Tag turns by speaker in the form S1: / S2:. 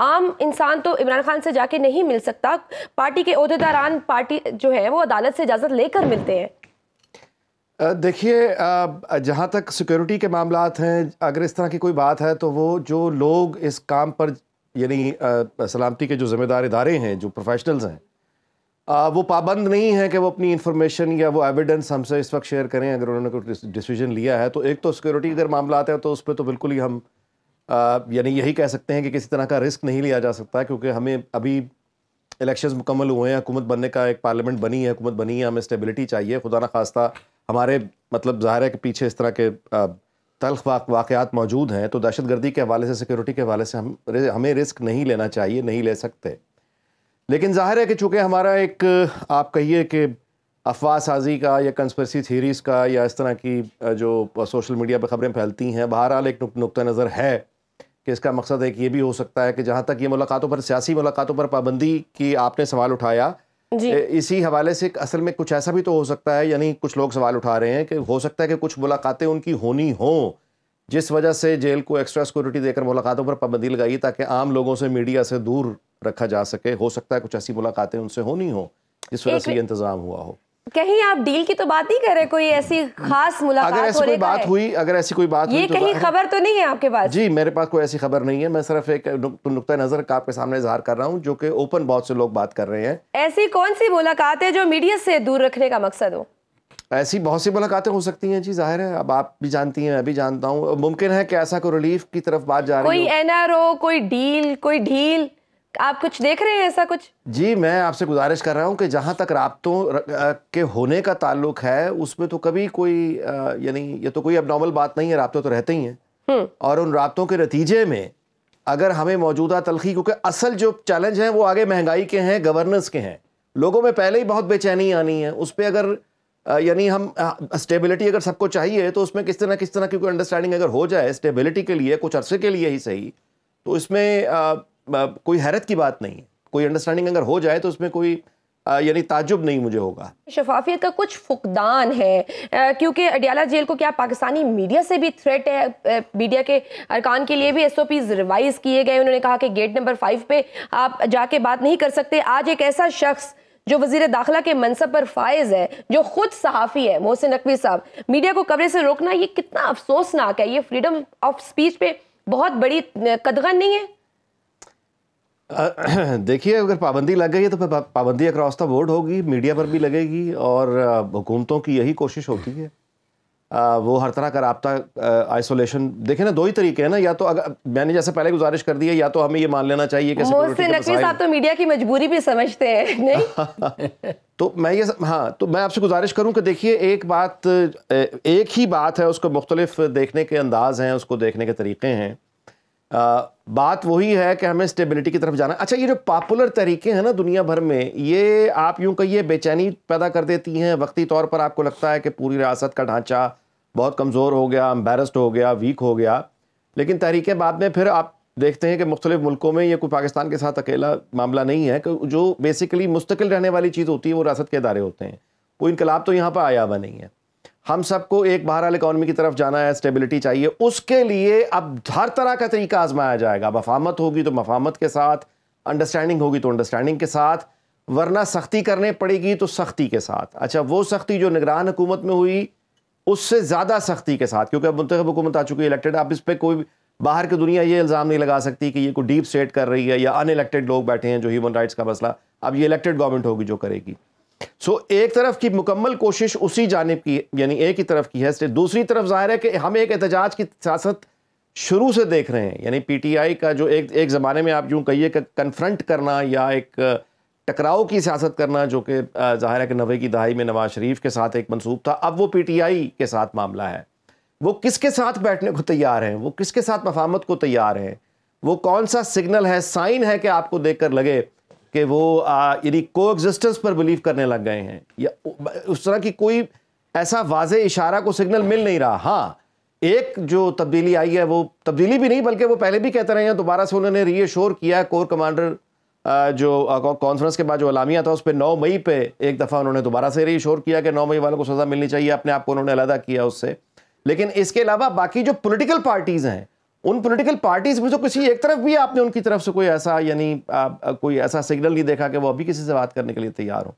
S1: आम इंसान तो इमरान खान से जाके नहीं मिल सकता पार्टी के अहदेदारान पार्टी जो है वो अदालत से इजाज़त लेकर मिलते हैं
S2: देखिए जहाँ तक सिक्योरिटी के मामला हैं अगर इस तरह की कोई बात है तो वो जो लोग इस काम पर यानी सलामती के जो ज़िम्मेदार इदारे हैं जो प्रोफेशनल्स हैं आ, वो पाबंद नहीं है कि वो अपनी इन्फॉर्मेशन या वो एविडेंस हमसे इस वक्त शेयर करें अगर उन्होंने कोई डिसीजन लिया है तो एक तो सिक्योरिटी अगर मामला आते हैं तो उस पर तो बिल्कुल ही हम यानी यही कह सकते हैं कि किसी तरह का रिस्क नहीं लिया जा सकता क्योंकि हमें अभी इलेक्शंस मुकम्मल हुए हैं हुकूमत बनने का एक पार्लियामेंट बनी है हुकूमत बनी है हमें स्टेबिलिटी चाहिए खुदा ना खास्ता हमारे मतलब ज़ाहिर है कि पीछे इस तरह के तलख वाक़ात मौजूद हैं तो दहशत गर्दी के हवाले से सिक्योरिटी के हवाले से हम हमें रिस्क नहीं लेना चाहिए नहीं ले सकते लेकिन ज़ाहिर है कि चूँकि हमारा एक आप कहिए कि अफवाह साजी का या कंस्परेसी थीरीज़ का या इस तरह की जो सोशल मीडिया पर ख़बरें फैलती हैं बहरहाल एक नुक, नुकता नज़र है कि इसका मकसद एक ये भी हो सकता है कि जहाँ तक ये मुलाकातों पर सियासी मुलाकातों पर पाबंदी की आपने सवाल उठाया इसी हवाले से असल में कुछ ऐसा भी तो हो सकता है यानी कुछ लोग सवाल उठा रहे हैं कि हो सकता है कि कुछ मुलाकातें उनकी होनी हों जिस वजह से जेल को एक्स्ट्रा सिक्योरिटी देकर मुलाकातों पर पाबंदी लगाई ताकि आम लोगों से मीडिया से दूर रखा जा सके हो सकता है कुछ ऐसी मुलाकातें उनसे होनी हो जिस वजह से ये इंतज़ाम हुआ हो
S1: कहीं आप डील की तो बात नहीं कर रहे कोई ऐसी खास मुलाकात अगर ऐसी कोई बात हुई
S2: अगर ऐसी कोई बात ये हुई, तो कहीं खबर
S1: तो नहीं है आपके पास जी
S2: मेरे पास कोई ऐसी खबर नहीं है मैं सिर्फ एक नुकता नजर का आपके सामने इजहार कर रहा हूँ जो कि ओपन बहुत से लोग बात कर रहे हैं
S1: ऐसी कौन सी मुलाकात है जो मीडिया से दूर रखने का मकसद हो
S2: ऐसी बहुत सी मुलाकातें हो सकती हैं जी जाहिर है अब आप भी जानती हैं मैं भी जानता हूँ मुमकिन है कि ऐसा कोई रिलीफ की तरफ बात जा रही है कोई
S1: एनआरओ कोई डील कोई ढील आप कुछ देख रहे हैं ऐसा कुछ
S2: जी मैं आपसे गुजारिश कर रहा हूँ कि जहाँ तक रबतों के होने का ताल्लुक है उसमें तो कभी कोई यानी ये तो कोई अब बात नहीं है रबते तो रहते ही हैं हम्म। और उन रबतों के नतीजे में अगर हमें मौजूदा तलखी क्योंकि असल जो चैलेंज हैं वो आगे महंगाई के हैं गवर्नेंस के हैं लोगों में पहले ही बहुत बेचैनी आनी है उस पर अगर यानी हम स्टेबिलिटी अगर सबको चाहिए तो उसमें किस तरह किस तरह की कोई अंडरस्टैंडिंग अगर हो जाए स्टेबिलिटी के लिए कुछ अरसे के लिए ही सही तो इसमें कोई हैरत की बात नहीं है कोई अंडरस्टैंडिंग अगर हो जाए तो उसमें कोई यानी ताजुब नहीं मुझे होगा
S1: शफाफियत का कुछ फुकदान है क्योंकि अडियाला जेल को क्या पाकिस्तानी मीडिया से भी थ्रेट है मीडिया के अरकान के लिए भी एस ओ पी रिवाइज किए गए उन्होंने कहा कि गेट नंबर फाइव पे आप जाके बात नहीं कर सकते आज एक ऐसा शख्स जो वजीर दाखिला के मनसब पर फायज है जो खुद सहाफ़ी है मोहसिन नकवी साहब मीडिया को कवरेज से रोकना ये कितना अफसोसनाक है ये फ्रीडम ऑफ स्पीच पे बहुत बड़ी कदगन नहीं है
S2: देखिए अगर पाबंदी लग गई है तो पाबंदी अक्रॉस द बोर्ड होगी मीडिया पर भी लगेगी और हुकूमतों की यही कोशिश होती है आ, वो हर तरह का रबता आइसोलेशन देखे ना दो ही तरीके हैं ना या तो अगर मैंने जैसे पहले गुजारिश कर दी है या तो हमें ये मान लेना चाहिए कि नकवी साहब
S1: तो मीडिया की मजबूरी भी समझते हैं
S2: नहीं तो मैं ये हाँ तो मैं आपसे गुजारिश करूं कि देखिए एक बात एक ही बात है उसको मुख्तलिफ देखने के अंदाज हैं उसको देखने के तरीके हैं आ, बात वही है कि हमें स्टेबिलिटी की तरफ जाना अच्छा ये जो पॉपुलर तरीके हैं ना दुनिया भर में ये आप यूं कहिए बेचैनी पैदा कर देती हैं वक्ती तौर पर आपको लगता है कि पूरी रियासत का ढांचा बहुत कमज़ोर हो गया एम्बेरस्ड हो गया वीक हो गया लेकिन तहरीक बाद में फिर आप देखते हैं कि मुख्तलिफ मुल्कों में ये कोई पाकिस्तान के साथ अकेला मामला नहीं है जो बेसिकली मुस्तकिल रहने वाली चीज़ होती है वो रियासत के इदारे होते हैं कोई इनकलाब तो यहाँ पर आया हुआ नहीं है हम सबको एक बहरहाल इकोनॉमी की तरफ जाना है स्टेबिलिटी चाहिए उसके लिए अब हर तरह का तरीका आजमाया जाएगा मफामत होगी तो मफामत के साथ अंडरस्टैंडिंग होगी तो अंडरस्टैंडिंग के साथ वरना सख्ती करने पड़ेगी तो सख्ती के साथ अच्छा वो सख्ती जो निगरान हुकूमत में हुई उससे ज़्यादा सख्ती के साथ क्योंकि अब मुंतब हुकूमत आ चुकी है इलेक्टेड अब इस पर कोई बाहर की दुनिया ये इल्ज़ाम नहीं लगा सकती कि ये कोई डीप स्टेट कर रही है या अनइलेक्टेड लोग बैठे हैं जो ह्यूमन राइट्स का मसला अब ये इलेक्टेड गवर्नमेंट होगी जो करेगी सो एक तरफ की मुकम्मल कोशिश उसी जानब की यानी एक ही तरफ की है सिर्फ दूसरी तरफ जाहिर है कि हम एक एहतजाज की सियासत शुरू से देख रहे हैं यानी पी टी आई का जो एक एक ज़माने में आप यूँ कहिए कि कन्फ्रंट करना या एक टकराव की सियासत करना जो कि ज़ाहिर है कि नवे की दहाई में नवाज शरीफ के साथ एक मनसूब था अब वो पी टी आई के साथ मामला है वो किसके साथ बैठने को तैयार हैं वो किसके साथ मफामत को तैयार हैं वो कौन सा सिग्नल है साइन है कि आपको देख कर लगे कि वो यदि को एग्जिस्टेंस पर बिलीव करने लग गए हैं या उस तरह की कोई ऐसा वाज इशारा को सिग्नल मिल नहीं रहा हाँ एक जो तब्दीली आई है वो तब्दीली भी नहीं बल्कि वो पहले भी कहते रहे हैं दोबारा से उन्होंने रीएश्योर किया है कोर कमांडर जो कॉन्फ्रेंस के बाद जो अलामिया था उस पर नौ मई पे एक दफ़ा उन्होंने दोबारा से रीएश्योर किया कि नौ मई वालों को सज़ा मिलनी चाहिए अपने आप को उन्होंने अलहदा किया उससे लेकिन इसके अलावा बाकी जो पोलिटिकल पार्टीज़ हैं उन पॉलिटिकल पार्टीज में जो किसी एक तरफ भी आपने उनकी तरफ से कोई ऐसा यानी कोई ऐसा सिग्नल नहीं देखा कि वो अभी किसी से बात करने के लिए तैयार हो